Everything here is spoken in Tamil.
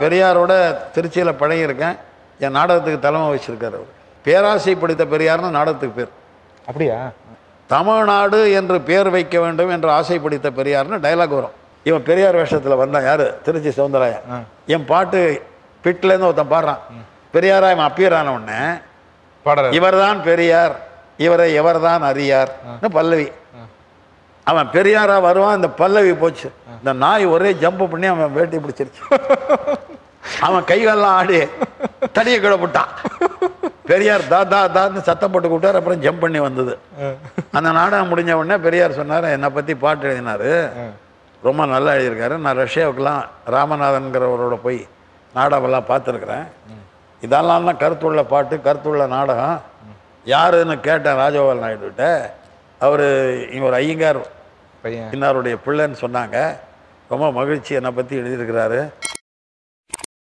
பெரியாரோட திருச்சியில் பழகியிருக்கேன் என் நாடகத்துக்கு தலைமை வச்சிருக்காரு அவர் பேராசை படித்த பெரியார்னு நாடகத்துக்கு பேர் அப்படியா தமிழ்நாடு என்று பேர் வைக்க வேண்டும் என்று ஆசை படித்த பெரியார்னு டைலாக் வரும் இவன் பெரியார் வேஷத்தில் வந்தான் யார் திருச்சி சவுந்தராயன் என் பாட்டு பிட்லேருந்து ஒருத்தன் பாடுறான் பெரியாரா இவன் உடனே பாடுற இவர் தான் பெரியார் இவரை இவர் தான் அறியார் பல்லவி அவன் பெரியாரா வருவான் இந்த பல்லவி போச்சு இந்த நாய் ஒரே ஜம்ப் பண்ணி அவன் வேட்டி பிடிச்சிருச்சு அவன் கைகள்லாம் ஆடி தடிய கீழே போட்டான் பெரியார் தா தா தான்னு சத்தம் போட்டு கூப்பிட்டார் அப்புறம் ஜம்ப் பண்ணி வந்தது அந்த நாடகம் முடிஞ்ச உடனே பெரியார் சொன்னார் என்னை பற்றி பாட்டு எழுதினார் ரொம்ப நல்லா எழுதியிருக்காரு நான் ரஷ்யாவுக்கெல்லாம் ராமநாதன்கிறவரோட போய் நாடகமெல்லாம் பார்த்துருக்குறேன் இதெல்லாம் தான் கருத்துள்ள பாட்டு கருத்துள்ள நாடகம் யாருன்னு கேட்டேன் ராஜகோபால் நாயுடுகிட்ட அவர் இவர் ஐயங்கார் இன்னாருடைய பிள்ளைன்னு சொன்னாங்க ரொம்ப மகிழ்ச்சி என்னை பற்றி எழுதியிருக்கிறாரு